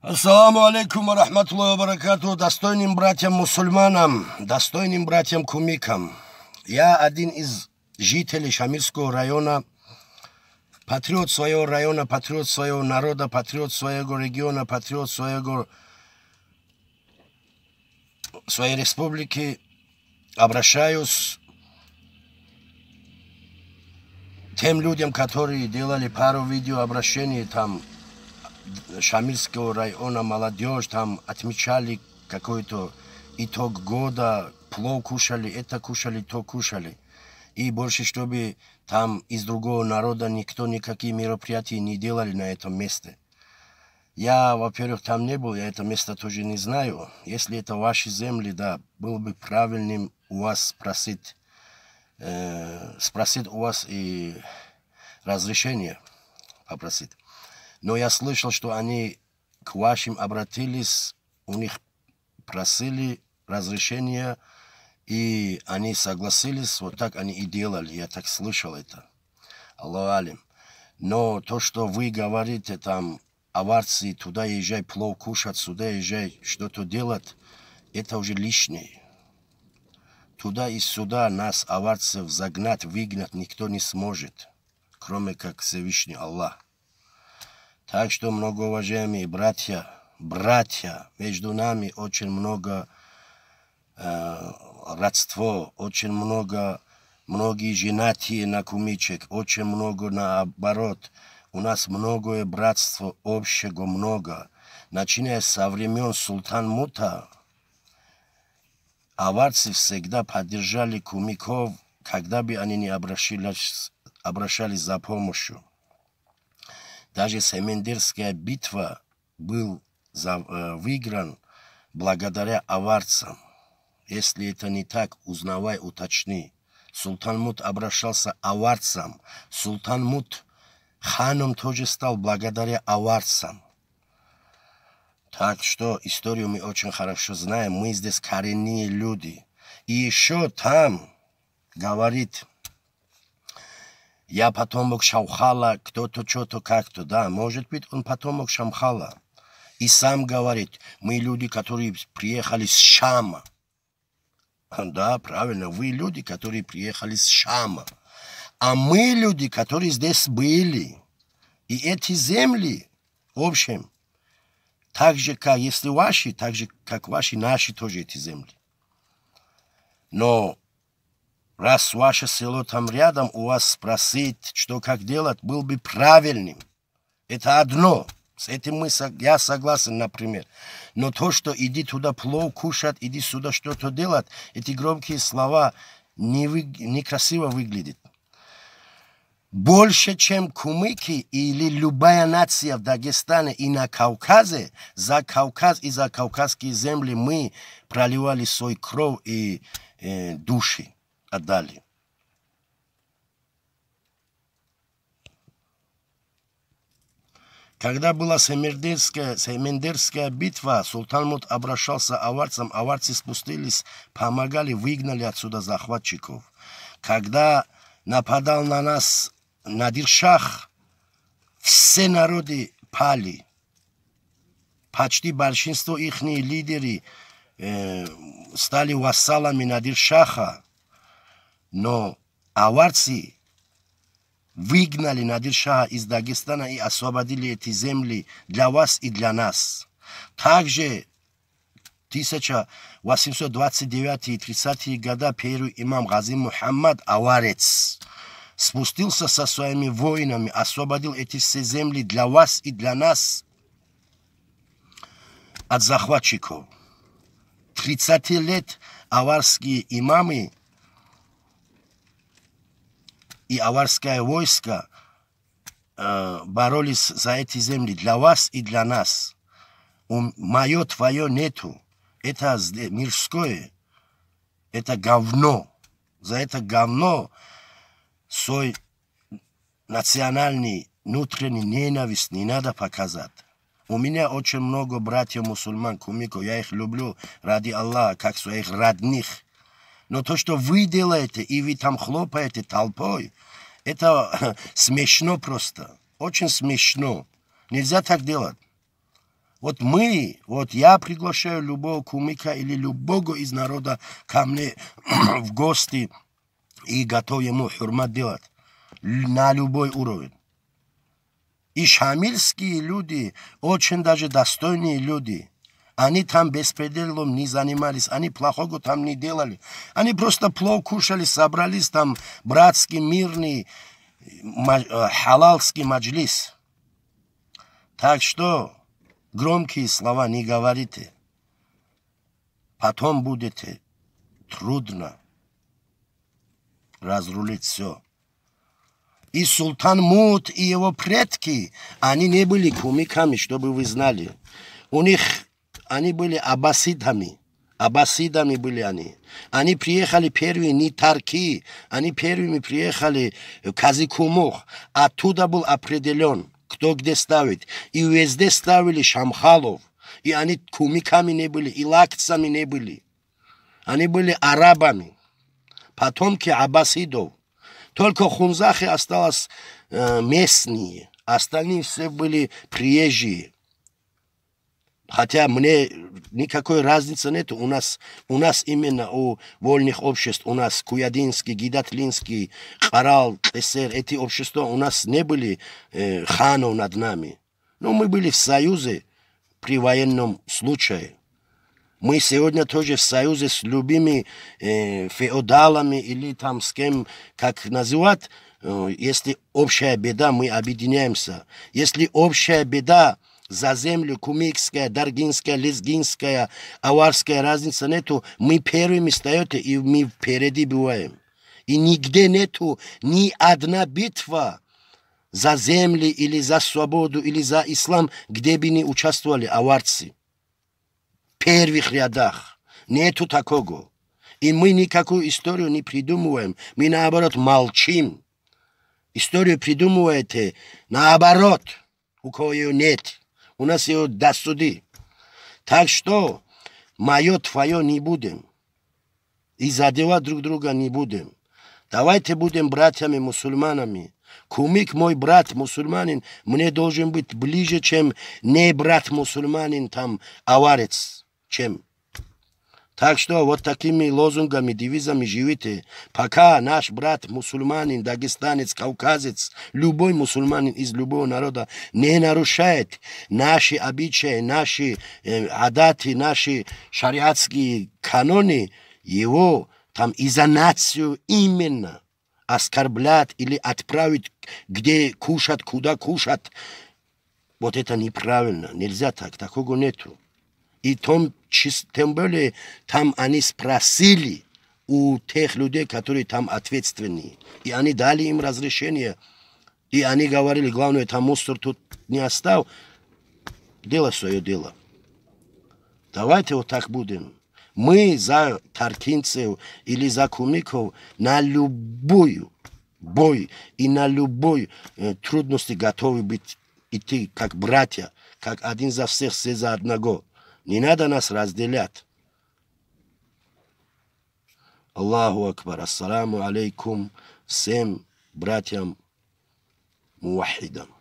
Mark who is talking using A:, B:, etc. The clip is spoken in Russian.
A: Ассаламу алейкум рахматуллахи баракату, достойным братьям-мусульманам, достойным братьям-кумикам. Я один из жителей Шамильского района, патриот своего района, патриот своего народа, патриот своего региона, патриот своего, своей республики. Обращаюсь тем людям, которые делали пару видео обращений там, Шамильского района молодежь, там отмечали какой-то итог года, плов кушали, это кушали, то кушали. И больше, чтобы там из другого народа никто никакие мероприятия не делали на этом месте. Я, во-первых, там не был, я это место тоже не знаю. Если это ваши земли, да, было бы правильным у вас спросить, э, спросить у вас и разрешение попросить. Но я слышал, что они к вашим обратились, у них просили разрешения, и они согласились, вот так они и делали, я так слышал это. Аллах алим. Но то, что вы говорите там, аварцы, туда езжай, плов кушать, сюда езжай, что-то делать, это уже лишнее. Туда и сюда нас, аварцев, загнать, выгнать никто не сможет, кроме как Всевышний Аллах. Так что, многоуважаемые братья, братья, между нами очень много э, родство, очень много, многие женатые на кумичек, очень много наоборот. У нас многое братство, общего много. Начиная со времен Султан Мута, аварцы всегда поддержали кумиков, когда бы они не обращались, обращались за помощью. Даже Семендерская битва был за, э, выигран благодаря аварцам. Если это не так, узнавай, уточни. Султан Мут обращался аварцам. Султан Мут ханом тоже стал благодаря аварцам. Так что историю мы очень хорошо знаем. Мы здесь коренные люди. И еще там говорит я потомок Шамхала, кто-то что-то как-то, да, может быть, он потомок Шамхала. И сам говорит, мы люди, которые приехали с Шама. А, да, правильно, вы люди, которые приехали с Шама. А мы люди, которые здесь были. И эти земли, в общем, так же, как если ваши, так же, как ваши, наши тоже эти земли. Но Раз ваше село там рядом, у вас спросить, что как делать, был бы правильным. Это одно. С этим мы, я согласен, например. Но то, что иди туда плов кушать, иди сюда что-то делать, эти громкие слова не вы, некрасиво выглядят. Больше, чем кумыки или любая нация в Дагестане и на Кавказе, за Кавказ и за кавказские земли мы проливали свой кровь и э, души. А далі. Когда была Семендерская, Семендерская битва, Султан Мут обращался аварцам, аварцы спустились, помогали, выгнали отсюда захватчиков. Когда нападал на нас Надиршах, все народы пали. Почти большинство их лидеры э, стали вассалами Надиршаха. Но аварцы выгнали Надиршаха из Дагестана и освободили эти земли для вас и для нас. Также 1829-30 года первый имам Гази Мухаммад Аварец спустился со своими воинами, освободил эти все земли для вас и для нас от захватчиков. 30 лет аварские имамы и аварское войско э, боролись за эти земли для вас и для нас. у Мое твое нету. Это мирское. Это говно. За это говно свой национальный внутренний ненависть не надо показать. У меня очень много братьев мусульман, кумиков, я их люблю ради Аллаха, как своих родных. Но то, что вы делаете, и вы там хлопаете толпой, это смешно просто. Очень смешно. Нельзя так делать. Вот мы, вот я приглашаю любого кумика или любого из народа ко мне в гости и готов ему хурмат делать на любой уровень. И шамильские люди, очень даже достойные люди – они там беспределом не занимались, они плохого там не делали. Они просто плов кушали, собрались там братский, мирный, э, халалский маджлис. Так что громкие слова не говорите. Потом будете трудно разрулить все. И султан Мут, и его предки, они не были кумиками, чтобы вы знали. У них они были аббасидами. Аббасидами были они. Они приехали первые не Тарки, они первыми приехали в Казикумух. Оттуда был определен, кто где ставит. И везде ставили Шамхалов. И они кумиками не были, и лакцами не были. Они были арабами, потомки аббасидов. Только хунзахи осталось э, местные, остальные все были приезжие. Хотя мне никакой разницы нет. У нас, у нас именно у вольных обществ, у нас Куядинский, Гидатлинский, Харал, СССР, эти общества у нас не были э, ханов над нами. Но мы были в союзе при военном случае. Мы сегодня тоже в союзе с любыми э, феодалами или там с кем, как называть. Э, если общая беда, мы объединяемся. Если общая беда, за землю, кумекская, даргинская, лезгинская, аварская, разница нету. Мы первыми встаем и мы впереди бываем. И нигде нету ни одна битва за земли или за свободу или за ислам, где бы не участвовали аварцы. В первых рядах. Нету такого. И мы никакую историю не придумываем. Мы, наоборот, молчим. Историю придумываете наоборот, у кого ее нет у нас ее до суды. Так что мое твое не будем. И задевать друг друга не будем. Давайте будем братьями-мусульманами. Кумик мой брат мусульманин, мне должен быть ближе, чем не брат мусульманин, там аварец, чем так что вот такими лозунгами, девизами живите. Пока наш брат мусульманин, дагестанец, кавказец, любой мусульманин из любого народа не нарушает наши обычаи, наши э, адаты, наши шариатские каноны, его там и за нацию именно оскорблять или отправить, где кушать, куда кушать. Вот это неправильно, нельзя так, такого нету. И том, тем более там они спросили у тех людей, которые там ответственны. И они дали им разрешение. И они говорили, главное, там мусор тут не остал. Дело свое дело. Давайте вот так будем. Мы за Тартинцев или за Кумиков на любую бой и на любой э, трудности готовы быть идти как братья, как один за всех, все за одного. Не надо нас разделять. Аллаху Акбар, ассаламу алейкум всем братьям муахидам.